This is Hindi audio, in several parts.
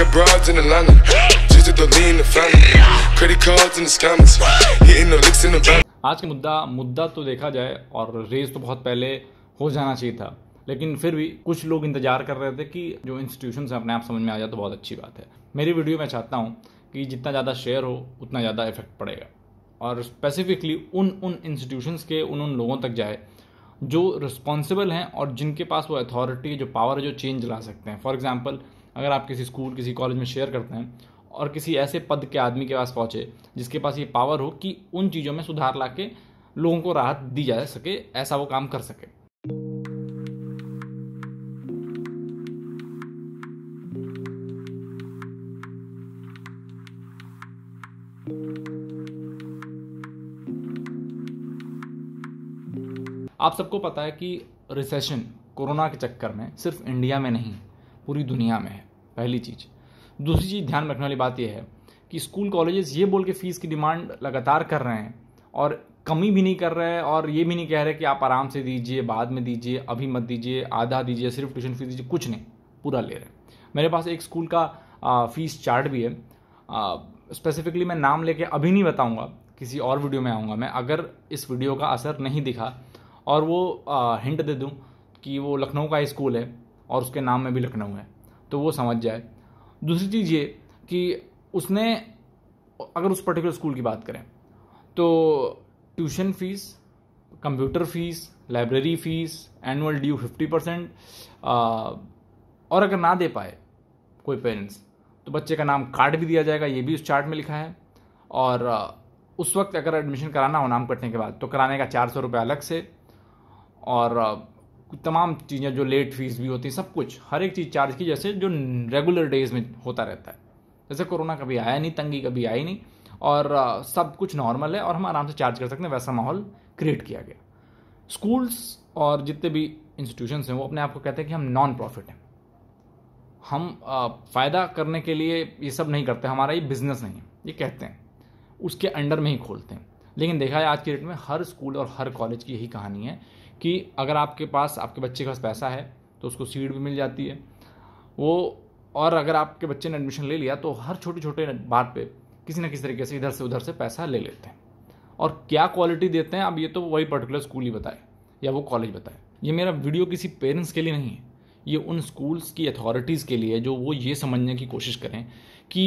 got broads in Atlanta. Just the lean, the family. Credit cards in the scammers. Hitting the licks in the van. आज के मुद्दा मुद्दा तो देखा जाए और रेस तो बहुत पहले हो जाना चाहिए था लेकिन फिर भी कुछ लोग इंतजार कर रहे थे कि जो इंस्टीट्यूशन से अपने आप समझ में आ जाए तो बहुत अच्छी बात है मेरी वीडियो में चाहता हूँ कि जितना ज़्यादा शेयर हो उतना ज़्यादा इफेक्ट पड़ेगा और स्पेसिफिकली उन उन इंस्टीट्यूशंस के उन उन लोगों तक जाए जो रिस्पॉन्सिबल हैं और जिनके पास वो अथॉरिटी जो पावर है जो चेंज ला सकते हैं फॉर एग्ज़ाम्पल अगर आप किसी स्कूल किसी कॉलेज में शेयर करते हैं और किसी ऐसे पद के आदमी के पास पहुँचे जिसके पास ये पावर हो कि उन चीज़ों में सुधार ला के लोगों को राहत दी जा सके ऐसा वो काम कर सके आप सबको पता है कि रिसेशन कोरोना के चक्कर में सिर्फ इंडिया में नहीं पूरी दुनिया में है पहली चीज़ दूसरी चीज़ ध्यान में रखने वाली बात यह है कि स्कूल कॉलेजेस ये बोल के फ़ीस की डिमांड लगातार कर रहे हैं और कमी भी नहीं कर रहे हैं और ये भी नहीं कह रहे कि आप आराम से दीजिए बाद में दीजिए अभी मत दीजिए आधा दीजिए सिर्फ ट्यूशन फीस दीजिए कुछ नहीं पूरा ले रहे हैं मेरे पास एक स्कूल का फ़ीस चार्ट भी है स्पेसिफिकली मैं नाम लेके अभी नहीं बताऊंगा किसी और वीडियो में आऊँगा मैं अगर इस वीडियो का असर नहीं दिखा और वो हिंट दे दूँ कि वो लखनऊ का स्कूल है और उसके नाम में भी लखनऊ है तो वो समझ जाए दूसरी चीज़ ये कि उसने अगर उस पर्टिकुलर स्कूल की बात करें तो tuition fees computer fees library fees annual due fifty percent और अगर ना दे पाए कोई पेरेंट्स तो बच्चे का नाम कार्ड भी दिया जाएगा ये भी उस चार्ट में लिखा है और उस वक्त अगर एडमिशन कराना हो नाम कटने के बाद तो कराने का चार सौ रुपये अलग से और तमाम चीज़ें जो लेट फीस भी होती है सब कुछ हर एक चीज़ चार्ज की जैसे जो रेगुलर डेज में होता रहता है जैसे कोरोना कभी आया नहीं तंगी कभी आई नहीं और सब कुछ नॉर्मल है और हम आराम से चार्ज कर सकते हैं वैसा माहौल क्रिएट किया गया स्कूल्स और जितने भी इंस्टीट्यूशंस हैं वो अपने आप को कहते हैं कि हम नॉन प्रॉफिट हैं हम फ़ायदा करने के लिए ये सब नहीं करते हमारा ये बिज़नेस नहीं है ये कहते हैं उसके अंडर में ही खोलते हैं लेकिन देखा है आज के डेट में हर स्कूल और हर कॉलेज की यही कहानी है कि अगर आपके पास आपके बच्चे के पास पैसा है तो उसको सीट भी मिल जाती है वो और अगर आपके बच्चे ने एडमिशन ले लिया तो हर छोटे छोटे बात पे किसी न किसी तरीके से इधर से उधर से पैसा ले लेते हैं और क्या क्वालिटी देते हैं अब ये तो वही पर्टिकुलर स्कूल ही बताए या वो कॉलेज बताए ये मेरा वीडियो किसी पेरेंट्स के लिए नहीं है ये उन स्कूल्स की अथॉरिटीज़ के लिए जो वो ये समझने की कोशिश करें कि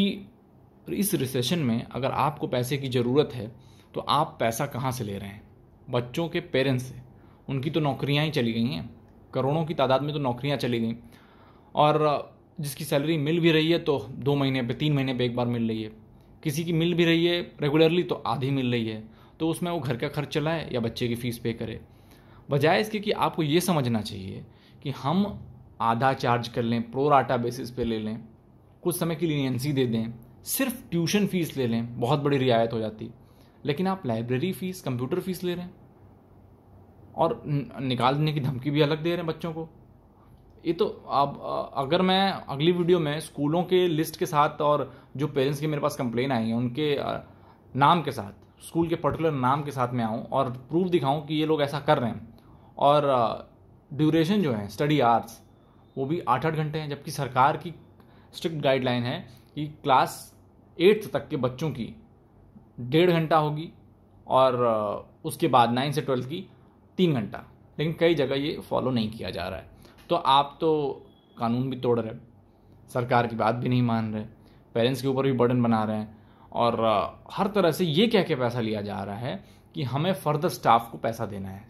इस रिसेशन में अगर आपको पैसे की ज़रूरत है तो आप पैसा कहाँ से ले रहे हैं बच्चों के पेरेंट्स से उनकी तो नौकरियाँ ही चली गई हैं करोड़ों की तादाद में तो नौकरियाँ चली गई और जिसकी सैलरी मिल भी रही है तो दो महीने पे तीन महीने पे एक बार मिल रही है किसी की मिल भी रही है रेगुलरली तो आधी मिल रही है तो उसमें वो घर का खर्च चलाए या बच्चे की फ़ीस पे करे बजाय इसके कि आपको ये समझना चाहिए कि हम आधा चार्ज कर लें प्रोराटा बेसिस पे ले लें कुछ समय लिए लीनियंसी दे दें सिर्फ ट्यूशन फ़ीस ले लें बहुत बड़ी रियायत हो जाती लेकिन आप लाइब्रेरी फ़ीस कंप्यूटर फ़ीस ले रहे हैं और निकाल देने की धमकी भी अलग दे रहे हैं बच्चों को ये तो अब अगर मैं अगली वीडियो में स्कूलों के लिस्ट के साथ और जो पेरेंट्स की मेरे पास कंप्लेन आई है उनके नाम के साथ स्कूल के पर्टिकुलर नाम के साथ मैं आऊँ और प्रूफ दिखाऊँ कि ये लोग ऐसा कर रहे हैं और ड्यूरेशन जो है स्टडी आवर्स वो भी आठ आठ घंटे हैं जबकि सरकार की स्ट्रिक्ट गाइडलाइन है कि क्लास एट्थ तक के बच्चों की डेढ़ घंटा होगी और उसके बाद नाइन्थ से ट्वेल्थ की तीन घंटा लेकिन कई जगह ये फॉलो नहीं किया जा रहा है तो आप तो कानून भी तोड़ रहे सरकार की बात भी नहीं मान रहे पेरेंट्स के ऊपर भी बर्डन बना रहे हैं और हर तरह से ये कह के पैसा लिया जा रहा है कि हमें फर्दर स्टाफ को पैसा देना है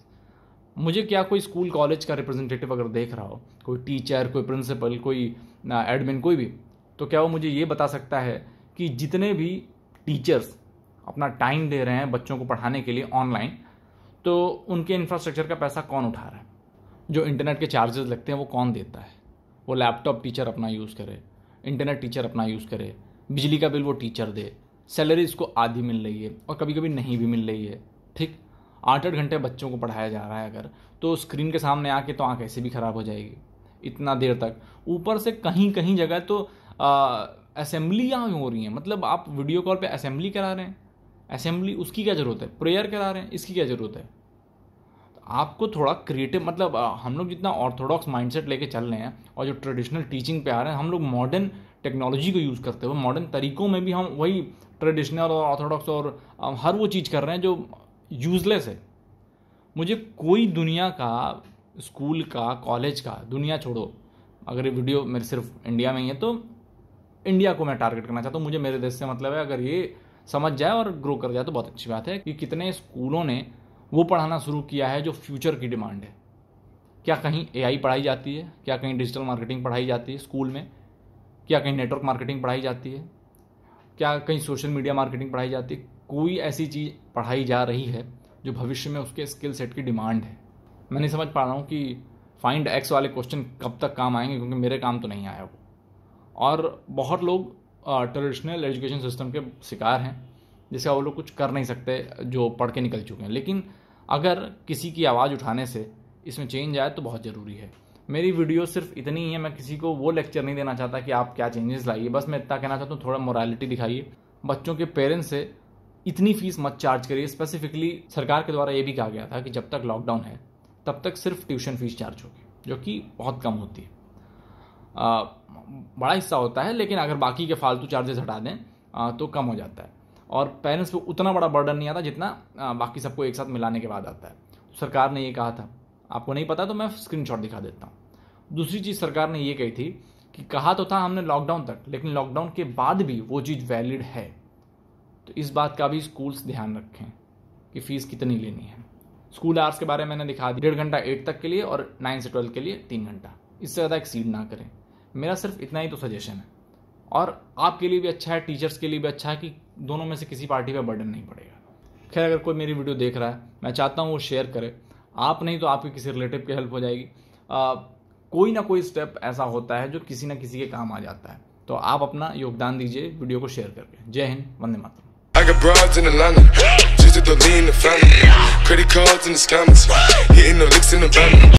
मुझे क्या कोई स्कूल कॉलेज का रिप्रेजेंटेटिव अगर देख रहा हो कोई टीचर कोई प्रिंसिपल कोई एडमिन कोई भी तो क्या वो मुझे ये बता सकता है कि जितने भी टीचर्स अपना टाइम दे रहे हैं बच्चों को पढ़ाने के लिए ऑनलाइन तो उनके इंफ्रास्ट्रक्चर का पैसा कौन उठा रहा है जो इंटरनेट के चार्जेस लगते हैं वो कौन देता है वो लैपटॉप टीचर अपना यूज़ करे इंटरनेट टीचर अपना यूज़ करे बिजली का बिल वो टीचर दे सैलरी इसको आधी मिल रही है और कभी कभी नहीं भी मिल रही है ठीक आठ आठ घंटे बच्चों को पढ़ाया जा रहा है अगर तो स्क्रीन के सामने आके तो आँख ऐसे भी ख़राब हो जाएगी इतना देर तक ऊपर से कहीं कहीं जगह तो असेंबलियाँ हो रही हैं मतलब आप वीडियो कॉल पर असेंबली करा रहे हैं असेंबली उसकी क्या ज़रूरत है प्रेयर करा रहे हैं इसकी क्या ज़रूरत है तो आपको थोड़ा क्रिएटिव मतलब हम लोग जितना ऑर्थोडॉक्स माइंडसेट लेके चल रहे हैं और जो ट्रेडिशनल टीचिंग पे आ रहे हैं हम लोग मॉडर्न टेक्नोलॉजी को यूज़ करते हुए मॉडर्न तरीकों में भी हम वही ट्रेडिशनल और ऑर्थोडॉक्स और हर वो चीज़ कर रहे हैं जो यूज़लेस है मुझे कोई दुनिया का स्कूल का कॉलेज का दुनिया छोड़ो अगर ये वीडियो मेरे सिर्फ इंडिया में ही है तो इंडिया को मैं टारगेट करना चाहता हूँ मुझे मेरे देश से मतलब है अगर ये समझ जाए और ग्रो कर जाए तो बहुत अच्छी बात है कि कितने स्कूलों ने वो पढ़ाना शुरू किया है जो फ्यूचर की डिमांड है क्या कहीं ए पढ़ाई जाती है क्या कहीं डिजिटल मार्केटिंग पढ़ाई जाती है स्कूल में क्या कहीं नेटवर्क मार्केटिंग पढ़ाई जाती है क्या कहीं सोशल मीडिया मार्केटिंग पढ़ाई जाती है कोई ऐसी चीज़ पढ़ाई जा रही है जो भविष्य में उसके स्किल सेट की डिमांड है मैं नहीं समझ पा रहा हूँ कि फाइंड एक्स वाले क्वेश्चन कब तक काम आएंगे क्योंकि मेरे काम तो नहीं आया वो और बहुत लोग ट्रेडिशनल एजुकेशन सिस्टम के शिकार हैं जिसका वो लोग कुछ कर नहीं सकते जो पढ़ के निकल चुके हैं लेकिन अगर किसी की आवाज़ उठाने से इसमें चेंज आए तो बहुत ज़रूरी है मेरी वीडियो सिर्फ इतनी ही है मैं किसी को वो लेक्चर नहीं देना चाहता कि आप क्या चेंजेस लाइए बस मैं इतना कहना चाहता हूँ थोड़ा मोरालिटी दिखाइए बच्चों के पेरेंट्स से इतनी फीस मत चार्ज करिए स्पेसिफिकली सरकार के द्वारा ये भी कहा गया था कि जब तक लॉकडाउन है तब तक सिर्फ ट्यूशन फीस चार्ज होगी जो कि बहुत कम होती है बड़ा हिस्सा होता है लेकिन अगर बाकी के फालतू चार्जेस हटा दें तो कम हो जाता है और पेरेंट्स को उतना बड़ा बर्डन नहीं आता जितना बाकी सबको एक साथ मिलाने के बाद आता है तो सरकार ने ये कहा था आपको नहीं पता तो मैं स्क्रीनशॉट दिखा देता हूँ दूसरी चीज़ सरकार ने ये कही थी कि कहा तो था हमने लॉकडाउन तक लेकिन लॉकडाउन के बाद भी वो चीज़ वैलिड है तो इस बात का भी स्कूल्स ध्यान रखें कि फ़ीस कितनी लेनी है स्कूल आवर्स के बारे में मैंने दिखा दी डेढ़ घंटा एट तक के लिए और नाइन से ट्वेल्व के लिए तीन घंटा इससे ज़्यादा एक्सीड ना करें मेरा सिर्फ इतना ही तो सजेशन है और आपके लिए भी अच्छा है टीचर्स के लिए भी अच्छा है कि दोनों में से किसी पार्टी पर बर्डन नहीं पड़ेगा खैर अगर कोई मेरी वीडियो देख रहा है मैं चाहता हूँ वो शेयर करे आप नहीं तो आपके किसी रिलेटिव की हेल्प हो जाएगी आ, कोई ना कोई स्टेप ऐसा होता है जो किसी ना किसी के काम आ जाता है तो आप अपना योगदान दीजिए वीडियो को शेयर करके जय हिंद वंदे मातरम I got broads in Atlanta, just to lean the family. Credit cards in the scammers, hitting the licks in the van.